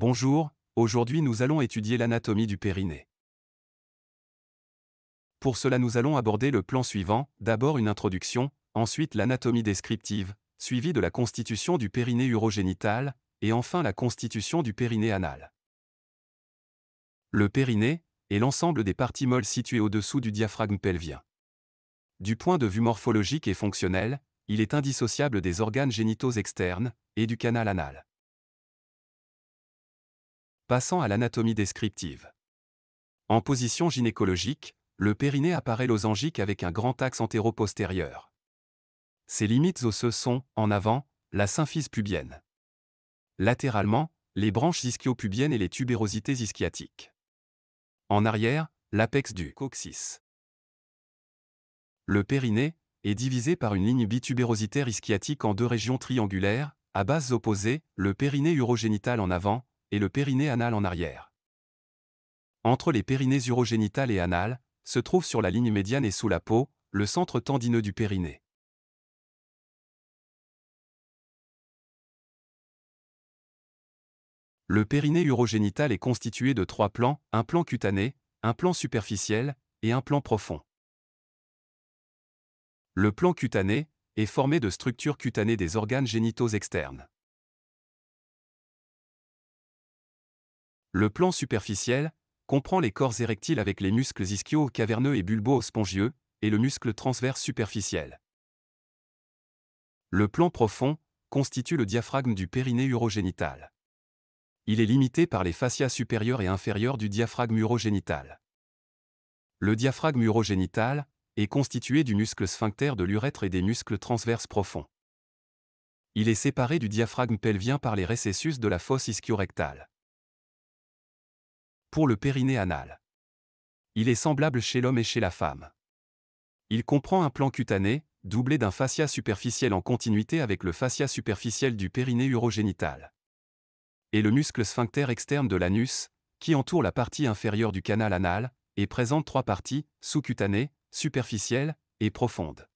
Bonjour, aujourd'hui nous allons étudier l'anatomie du périnée. Pour cela nous allons aborder le plan suivant, d'abord une introduction, ensuite l'anatomie descriptive, suivie de la constitution du périnée urogénital, et enfin la constitution du périnée anal. Le périnée est l'ensemble des parties molles situées au-dessous du diaphragme pelvien. Du point de vue morphologique et fonctionnel, il est indissociable des organes génitaux externes et du canal anal. Passant à l'anatomie descriptive. En position gynécologique, le périnée apparaît losangique avec un grand axe antéro-postérieur. Ses limites osseuses sont, en avant, la symphyse pubienne. Latéralement, les branches ischio-pubiennes et les tubérosités ischiatiques. En arrière, l'apex du coccyx. Le périnée est divisé par une ligne bitubérositaire ischiatique en deux régions triangulaires, à bases opposées, le périnée urogénital en avant, et le périnée anal en arrière. Entre les périnées urogénitales et anales, se trouve sur la ligne médiane et sous la peau, le centre tendineux du périnée. Le périnée urogénital est constitué de trois plans, un plan cutané, un plan superficiel et un plan profond. Le plan cutané est formé de structures cutanées des organes génitaux externes. Le plan superficiel comprend les corps érectiles avec les muscles ischio caverneux et bulbo-spongieux, et le muscle transverse superficiel. Le plan profond constitue le diaphragme du périnée urogénital. Il est limité par les fascias supérieures et inférieures du diaphragme urogénital. Le diaphragme urogénital est constitué du muscle sphincter de l'urètre et des muscles transverses profonds. Il est séparé du diaphragme pelvien par les récessus de la fosse ischiorectale pour le périnée anal. Il est semblable chez l'homme et chez la femme. Il comprend un plan cutané, doublé d'un fascia superficiel en continuité avec le fascia superficiel du périnée urogénital. Et le muscle sphincter externe de l'anus, qui entoure la partie inférieure du canal anal, et présente trois parties, sous cutanées superficielle et profonde.